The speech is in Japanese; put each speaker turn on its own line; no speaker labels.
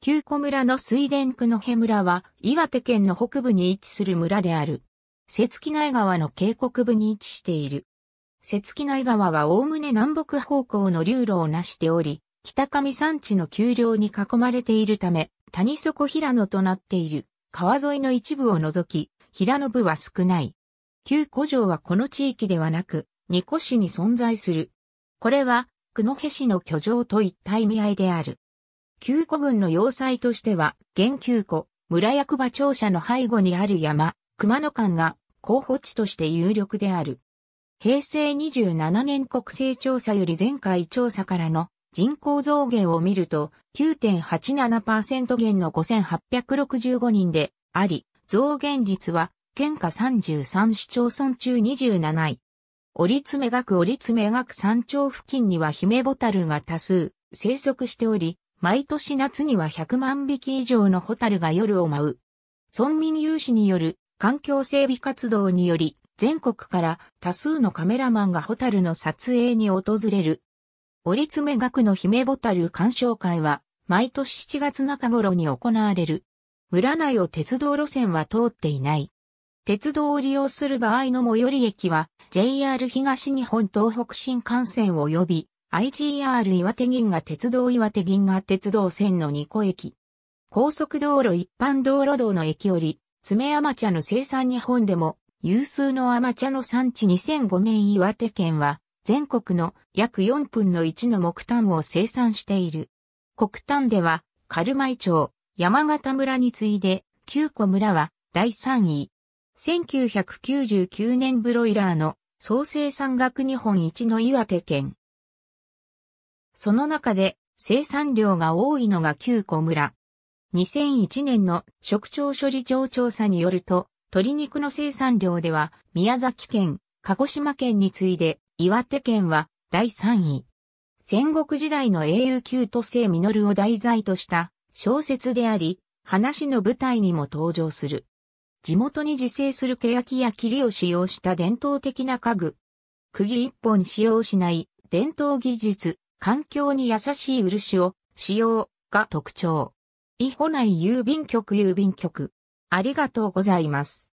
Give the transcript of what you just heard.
旧古村の水田区の辺村は、岩手県の北部に位置する村である。瀬月内川の渓谷部に位置している。瀬月内川はおおむね南北方向の流路をなしており、北上山地の丘陵に囲まれているため、谷底平野となっている。川沿いの一部を除き、平野部は少ない。旧古城はこの地域ではなく、二古市に存在する。これは、久野辺市の居城といった意味合いである。旧古群の要塞としては、現旧古、村役場庁舎の背後にある山、熊野間が候補地として有力である。平成27年国勢調査より前回調査からの人口増減を見ると9.87%減の5865人であり、増減率は県下33市町村中27位。折爪学折爪学山頂付近には姫ボタルが多数生息しており、毎年夏には100万匹以上のホタルが夜を舞う。村民有志による環境整備活動により、全国から多数のカメラマンがホタルの撮影に訪れる。折詰学の姫ホタル鑑賞会は、毎年7月中頃に行われる。村内を鉄道路線は通っていない。鉄道を利用する場合の最寄り駅は JR 東日本東北新幹線及び IGR 岩手銀河鉄道岩手銀河鉄道線の2個駅。高速道路一般道路道の駅より、爪アマチャの生産日本でも、有数のアマチャの産地2005年岩手県は、全国の約4分の1の木炭を生産している。国炭では、軽イ町、山形村に次いで、9個村は第3位。1999年ブロイラーの総生産額日本一の岩手県。その中で生産量が多いのが旧小村。2001年の食調処理場調査によると、鶏肉の生産量では宮崎県、鹿児島県に次いで岩手県は第3位。戦国時代の英雄旧都政実を題材とした小説であり、話の舞台にも登場する。地元に自生するケヤキや霧を使用した伝統的な家具。釘一本使用しない伝統技術、環境に優しい漆を使用が特徴。ホナイ郵便局郵便局。ありがとうございます。